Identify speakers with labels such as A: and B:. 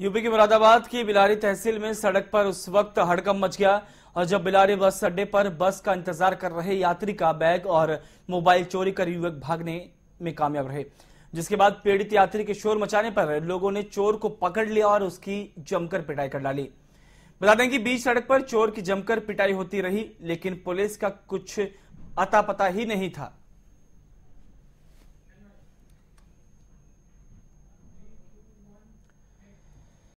A: UP के मुरादाबाद की बिलारी तहसील में सड़क पर उस वक्त हड़कम मच गया और जब बिलारी बस अड्डे पर बस का इंतजार कर रहे यात्री का बैग और मोबाइल चोरी कर युवक भागने में कामयाब रहे जिसके बाद पीड़ित यात्री के शोर मचाने पर लोगों ने चोर को पकड़ लिया और उसकी जमकर पिटाई कर डाली बता दें कि बीच सड़क पर चोर की जमकर पिटाई होती रही लेकिन पुलिस का कुछ अता पता ही नहीं था